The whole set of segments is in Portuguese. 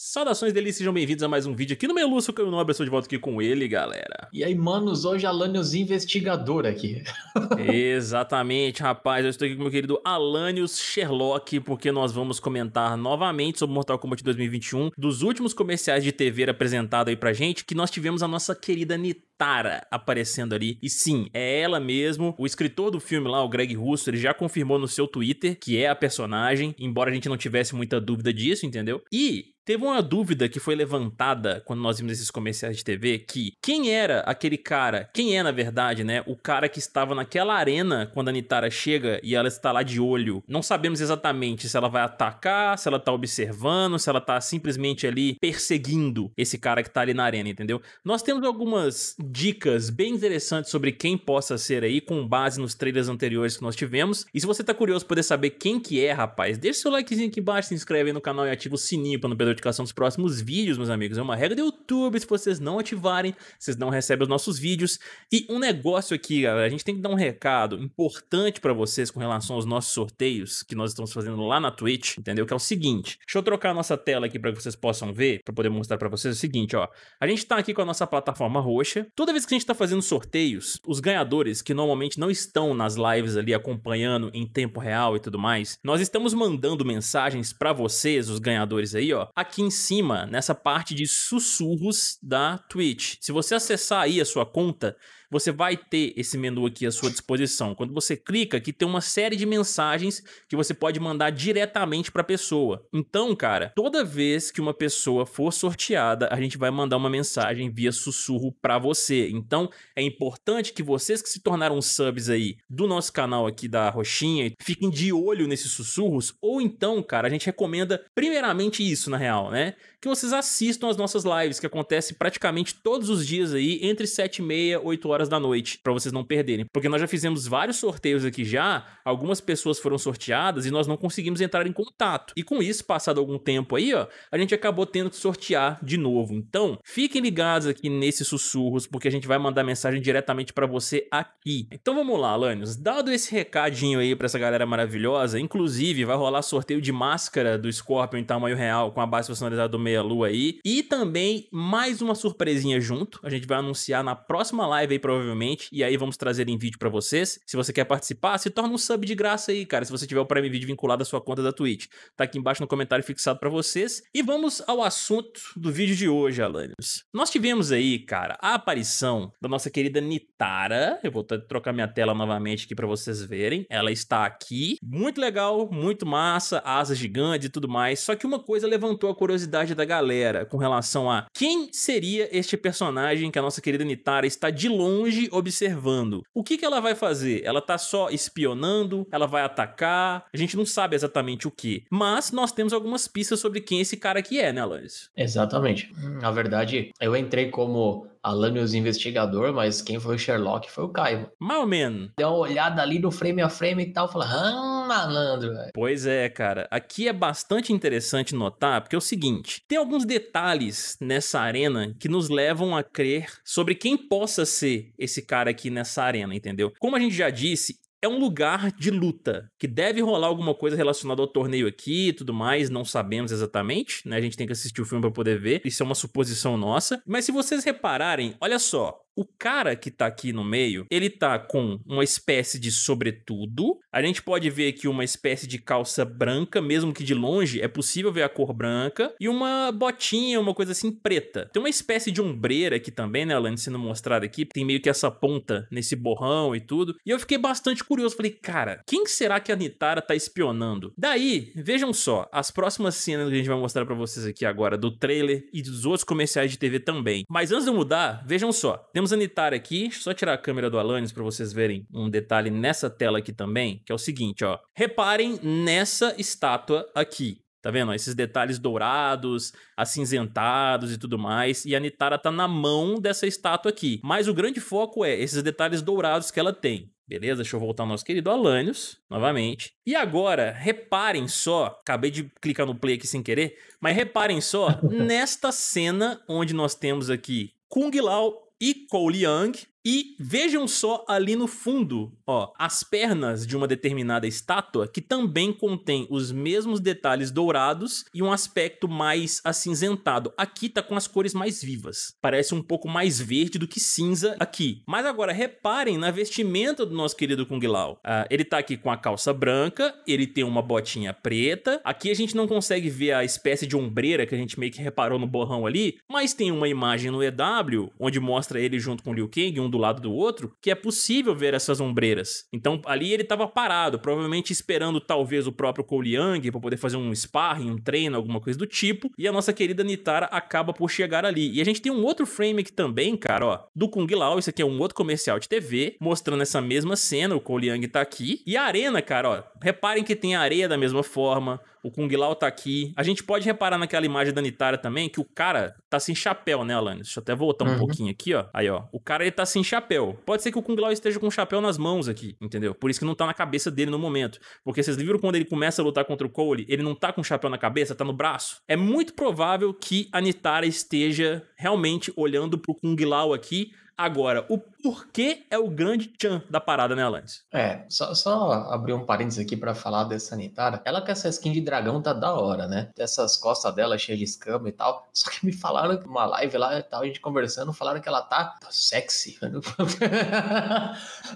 Saudações deles, sejam bem-vindos a mais um vídeo aqui no Melúcio, que eu não estou de volta aqui com ele, galera. E aí, manos, hoje Alanios é investigador aqui. Exatamente, rapaz, eu estou aqui com meu querido Alanios Sherlock, porque nós vamos comentar novamente sobre Mortal Kombat 2021, dos últimos comerciais de TV apresentado aí pra gente, que nós tivemos a nossa querida Nitro Tara aparecendo ali. E sim, é ela mesmo. O escritor do filme lá, o Greg Russo, ele já confirmou no seu Twitter que é a personagem, embora a gente não tivesse muita dúvida disso, entendeu? E Teve uma dúvida que foi levantada quando nós vimos esses comerciais de TV, que quem era aquele cara, quem é na verdade, né, o cara que estava naquela arena quando a Nitara chega e ela está lá de olho. Não sabemos exatamente se ela vai atacar, se ela tá observando, se ela tá simplesmente ali perseguindo esse cara que tá ali na arena, entendeu? Nós temos algumas dicas bem interessantes sobre quem possa ser aí, com base nos trailers anteriores que nós tivemos. E se você tá curioso poder saber quem que é, rapaz, deixa seu likezinho aqui embaixo, se inscreve aí no canal e ativa o sininho para não perder a notificação dos próximos vídeos, meus amigos. É uma regra do YouTube, se vocês não ativarem, vocês não recebem os nossos vídeos. E um negócio aqui, galera, a gente tem que dar um recado importante para vocês com relação aos nossos sorteios que nós estamos fazendo lá na Twitch, entendeu? Que é o seguinte, deixa eu trocar a nossa tela aqui para que vocês possam ver, para poder mostrar para vocês o seguinte, ó. A gente tá aqui com a nossa plataforma roxa, Toda vez que a gente está fazendo sorteios, os ganhadores, que normalmente não estão nas lives ali acompanhando em tempo real e tudo mais, nós estamos mandando mensagens para vocês, os ganhadores aí, ó, aqui em cima, nessa parte de sussurros da Twitch. Se você acessar aí a sua conta, você vai ter esse menu aqui à sua disposição. Quando você clica aqui, tem uma série de mensagens que você pode mandar diretamente para a pessoa. Então, cara, toda vez que uma pessoa for sorteada, a gente vai mandar uma mensagem via sussurro para você. Então, é importante que vocês que se tornaram subs aí do nosso canal aqui da Roxinha, fiquem de olho nesses sussurros ou então, cara, a gente recomenda primeiramente isso na real, né? que vocês assistam as nossas lives, que acontece praticamente todos os dias aí, entre 7 e meia, 8 horas da noite, para vocês não perderem. Porque nós já fizemos vários sorteios aqui já, algumas pessoas foram sorteadas e nós não conseguimos entrar em contato. E com isso, passado algum tempo aí, ó, a gente acabou tendo que sortear de novo. Então, fiquem ligados aqui nesses sussurros, porque a gente vai mandar mensagem diretamente para você aqui. Então vamos lá, Alanios, dado esse recadinho aí para essa galera maravilhosa, inclusive vai rolar sorteio de máscara do Scorpion em tamanho real com a base personalizada do meia-lua aí. E também mais uma surpresinha junto. A gente vai anunciar na próxima live aí, provavelmente. E aí vamos trazer em vídeo para vocês. Se você quer participar, se torna um sub de graça aí, cara. Se você tiver o Prime Video vinculado à sua conta da Twitch. Tá aqui embaixo no comentário fixado para vocês. E vamos ao assunto do vídeo de hoje, Alanios. Nós tivemos aí, cara, a aparição da nossa querida Nitara. Eu vou trocar minha tela novamente aqui para vocês verem. Ela está aqui. Muito legal, muito massa, asas gigantes e tudo mais. Só que uma coisa levantou a curiosidade da galera com relação a quem seria este personagem que a nossa querida Nitara está de longe observando. O que, que ela vai fazer? Ela tá só espionando? Ela vai atacar? A gente não sabe exatamente o que. Mas nós temos algumas pistas sobre quem esse cara aqui é, né, Alanis? Exatamente. Na verdade, eu entrei como Alanios investigador, mas quem foi o Sherlock foi o Caio. Mal menos. Deu uma olhada ali no frame a frame e tal, fala, ah, malandro, velho. Pois é, cara. Aqui é bastante interessante notar, porque é o seguinte: tem alguns detalhes nessa arena que nos levam a crer sobre quem possa ser esse cara aqui nessa arena, entendeu? Como a gente já disse, é um lugar de luta, que deve rolar alguma coisa relacionada ao torneio aqui e tudo mais, não sabemos exatamente, né? A gente tem que assistir o filme para poder ver, isso é uma suposição nossa. Mas se vocês repararem, olha só, o cara que tá aqui no meio, ele tá com uma espécie de sobretudo. A gente pode ver aqui uma espécie de calça branca, mesmo que de longe é possível ver a cor branca, e uma botinha, uma coisa assim preta. Tem uma espécie de ombreira aqui também, né, Alan, sendo mostrada aqui, tem meio que essa ponta nesse borrão e tudo. E eu fiquei bastante curioso, falei, cara, quem será que a Nitara tá espionando? Daí, vejam só, as próximas cenas que a gente vai mostrar para vocês aqui agora do trailer e dos outros comerciais de TV também. Mas antes de eu mudar, vejam só, temos vamos anitar aqui. Deixa eu só tirar a câmera do Alanis para vocês verem um detalhe nessa tela aqui também, que é o seguinte, ó. Reparem nessa estátua aqui. Tá vendo? Esses detalhes dourados, acinzentados e tudo mais. E a Nitara tá na mão dessa estátua aqui. Mas o grande foco é esses detalhes dourados que ela tem. Beleza? Deixa eu voltar ao nosso querido Alanios, novamente. E agora, reparem só, acabei de clicar no play aqui sem querer, mas reparem só nesta cena onde nós temos aqui Kung Lao e Kouliang e vejam só ali no fundo, ó, as pernas de uma determinada estátua que também contém os mesmos detalhes dourados e um aspecto mais acinzentado. Aqui tá com as cores mais vivas. Parece um pouco mais verde do que cinza aqui. Mas agora reparem na vestimenta do nosso querido Kung Lao. Ah, ele tá aqui com a calça branca, ele tem uma botinha preta. Aqui a gente não consegue ver a espécie de ombreira que a gente meio que reparou no borrão ali, mas tem uma imagem no EW onde mostra ele junto com Liu Kang, um do do lado do outro que é possível ver essas ombreiras. Então ali ele estava parado, provavelmente esperando talvez o próprio Cole Young para poder fazer um sparring, um treino, alguma coisa do tipo. E a nossa querida Nitara acaba por chegar ali. E a gente tem um outro frame aqui também, cara, ó, do Kung Lao. Isso aqui é um outro comercial de TV mostrando essa mesma cena. O Cole Young tá aqui. E a arena, cara, ó, reparem que tem a areia da mesma forma o Kung Lao tá aqui. A gente pode reparar naquela imagem da Nitara também que o cara tá sem chapéu, né, Alanis? Deixa eu até voltar um uhum. pouquinho aqui, ó. Aí, ó. O cara, ele tá sem chapéu. Pode ser que o Kung Lao esteja com o chapéu nas mãos aqui, entendeu? Por isso que não tá na cabeça dele no momento. Porque vocês viram quando ele começa a lutar contra o Cole, ele não tá com o chapéu na cabeça, tá no braço. É muito provável que a Nitara esteja realmente olhando pro Kung Lao aqui Agora, o porquê é o grande tchan da parada, né, Alanis? É, só, só abrir um parênteses aqui para falar dessa sanitária. Ela com essa skin de dragão tá da hora, né? Essas costas dela cheias de escama e tal. Só que me falaram que uma live lá e tal, a gente conversando, falaram que ela tá, sexy. Eu,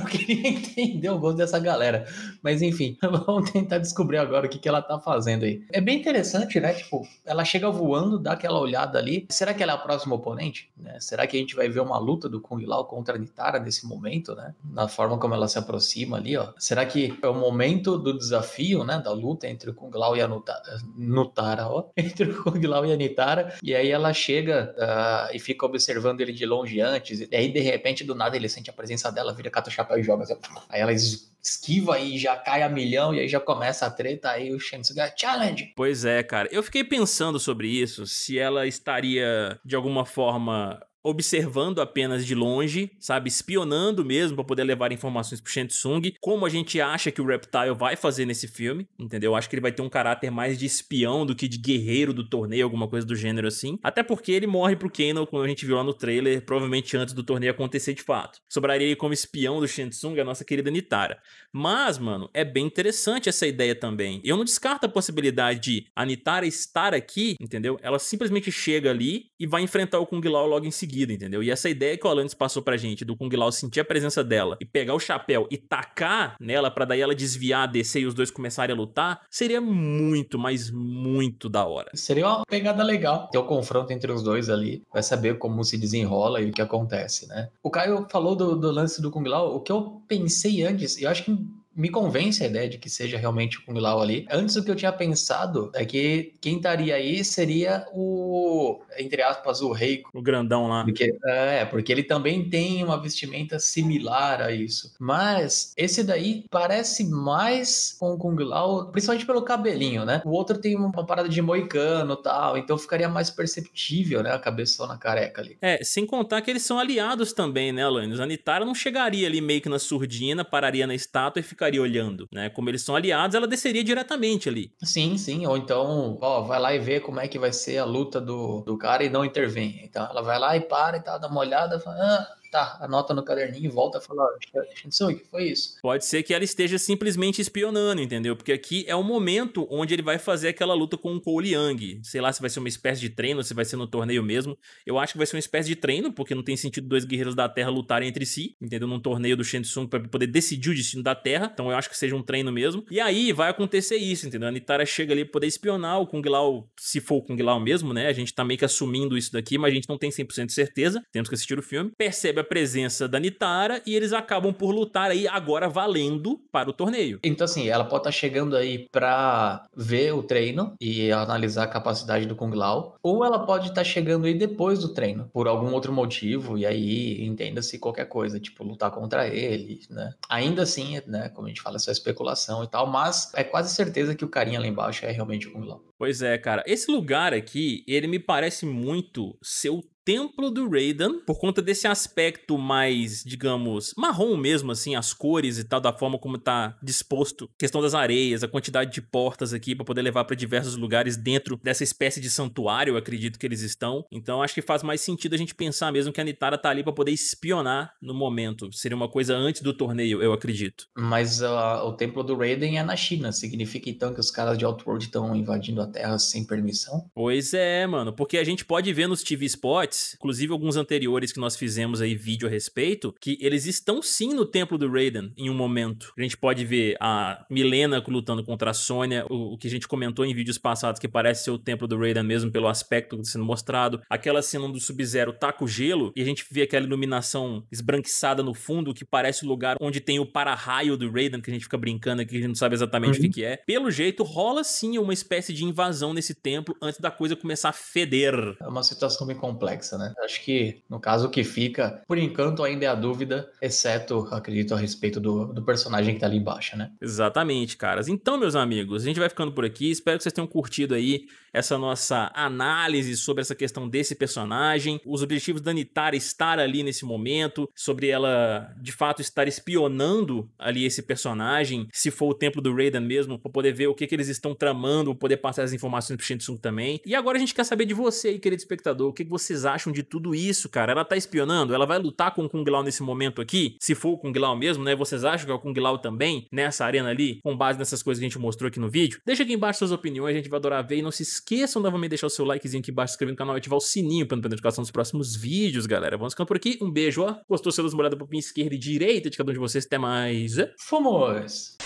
não... queria entender o gosto dessa galera. Mas enfim, vamos tentar descobrir agora o que, que ela tá fazendo aí. É bem interessante, né? Tipo, ela chega voando, dá aquela olhada ali. Será que ela é a próxima oponente? Né? Será que a gente vai ver uma luta do com Hilal contra Nitara nesse momento, né? Na forma como ela se aproxima ali, ó. Será que é o momento do desafio, né? Da luta entre o Kung Lao e a Nuta Nutara, ó. Entre o Kung Lao e a Nitara. E aí ela chega uh, e fica observando ele de longe antes. E aí, de repente, do nada, ele sente a presença dela, vira cata o chapéu e joga. Assim. Aí ela esquiva e já cai a milhão e aí já começa a treta, aí o Shensuga ah, challenge. Pois é, cara. Eu fiquei pensando sobre isso, se ela estaria de alguma forma observando apenas de longe, sabe, espionando mesmo para poder levar informações pro Shensung, como a gente acha que o Reptile vai fazer nesse filme, entendeu? acho que ele vai ter um caráter mais de espião do que de guerreiro do torneio, alguma coisa do gênero assim. Até porque ele morre pro Kano, como a gente viu lá no trailer, provavelmente antes do torneio acontecer de fato. Sobraria ele como espião do Shensung, a nossa querida Nitara. Mas, mano, é bem interessante essa ideia também. Eu não descarto a possibilidade de a Nitara estar aqui, entendeu? Ela simplesmente chega ali e vai enfrentar o Kung Lao logo em seguida seguida, entendeu? E essa ideia que o Alanis passou pra gente do Kung Lao sentir a presença dela e pegar o chapéu e tacar nela para daí ela desviar, descer e os dois começarem a lutar, seria muito, mas muito da hora. Seria uma pegada legal ter o um confronto entre os dois ali, vai saber como se desenrola e o que acontece, né? O Caio falou do, do lance do Kung Lao, o que eu pensei antes, eu acho que me convence a ideia de que seja realmente o Kung Lao ali. Antes, o que eu tinha pensado é que quem estaria aí seria o, entre aspas, o rei. O grandão lá. Porque, é, porque ele também tem uma vestimenta similar a isso. Mas esse daí parece mais com o Kung Lao, principalmente pelo cabelinho, né? O outro tem uma parada de moicano tal, então ficaria mais perceptível, né? A cabeçona careca ali. É, sem contar que eles são aliados também, né, Alanis? A Nitara não chegaria ali meio que na surdina, pararia na estátua e ficaria ficaria olhando, né? Como eles são aliados, ela desceria diretamente ali. Sim, sim. Ou então, ó, vai lá e vê como é que vai ser a luta do, do cara e não intervém. Então ela vai lá e para e tá, dá uma olhada, fala, ah, Tá, anota no caderninho e volta a falar, atenção, o que foi isso? Pode ser que ela esteja simplesmente espionando, entendeu? Porque aqui é o momento onde ele vai fazer aquela luta com o Cole Young. Sei lá se vai ser uma espécie de treino, se vai ser no torneio mesmo. Eu acho que vai ser uma espécie de treino, porque não tem sentido dois guerreiros da Terra lutarem entre si, entendeu? Num torneio do Shensung para poder decidir o destino da Terra. Então eu acho que seja um treino mesmo. E aí vai acontecer isso, entendeu? A Nitara chega ali pra poder espionar o Kung Lao, se for o Kung Lao mesmo, né? A gente tá meio que assumindo isso daqui, mas a gente não tem 100% de certeza. Temos que assistir o filme. Percebe a presença da Nitara e eles acabam por lutar aí agora valendo para o torneio. Então, assim, ela pode estar tá chegando aí para ver o treino e analisar a capacidade do Kung Lao, ou ela pode estar tá chegando aí depois do treino, por algum outro motivo, e aí entenda-se qualquer coisa, tipo lutar contra ele, né? Ainda assim, né, como a gente fala, é só especulação e tal, mas é quase certeza que o carinha lá embaixo é realmente o Kung Lao. Pois é, cara. Esse lugar aqui, ele me parece muito ser o templo do Raiden, por conta desse aspecto mais, digamos, marrom mesmo, assim, as cores e tal, da forma como tá disposto, questão das areias, a quantidade de portas aqui para poder levar para diversos lugares dentro dessa espécie de santuário, eu acredito que eles estão. Então acho que faz mais sentido a gente pensar mesmo que a Nitara tá ali para poder espionar no momento. Seria uma coisa antes do torneio, eu acredito. Mas uh, o templo do Raiden é na China, significa então que os caras de Outworld estão invadindo a Terra sem permissão? Pois é, mano, porque a gente pode ver nos TV spots inclusive alguns anteriores que nós fizemos aí vídeo a respeito, que eles estão sim no templo do Raiden em um momento. A gente pode ver a Milena lutando contra a Sônia, o, o que a gente comentou em vídeos passados que parece ser o templo do Raiden mesmo pelo aspecto tá sendo mostrado. Aquela cena do Sub-Zero taca tá o gelo e a gente vê aquela iluminação esbranquiçada no fundo que parece o lugar onde tem o para-raio do Raiden, que a gente fica brincando aqui, a gente não sabe exatamente uhum. o que é. Pelo jeito, rola sim uma espécie de invasão nesse templo antes da coisa começar a feder. É uma situação bem complexa complexa, né? Acho que, no caso, o que fica, por enquanto, ainda é a dúvida, exceto, acredito, a respeito do, do personagem que tá ali embaixo, né? Exatamente, caras. Então, meus amigos, a gente vai ficando por aqui. Espero que vocês tenham curtido aí essa nossa análise sobre essa questão desse personagem, os objetivos da Nitara estar ali nesse momento, sobre ela de fato estar espionando ali esse personagem, se for o templo do Raiden mesmo, para poder ver o que, que eles estão tramando, poder passar as informações pro Shinsung também. E agora a gente quer saber de você aí, querido espectador, o que, que vocês acham de tudo isso, cara? Ela tá espionando? Ela vai lutar com o Kung Lao nesse momento aqui? Se for o Kung Lao mesmo, né? Vocês acham que é o Kung Lao também, nessa arena ali, com base nessas coisas que a gente mostrou aqui no vídeo? Deixa aqui embaixo suas opiniões, a gente vai adorar ver e não se esqueça esqueçam novamente de deixar o seu likezinho aqui embaixo, se inscrever no canal e ativar o sininho para não perder a notificação dos próximos vídeos, galera. Vamos ficando por aqui. Um beijo, ó. Gostou, seu luz molhada, popinha esquerda e direita de cada um de vocês. Até mais. Fomos!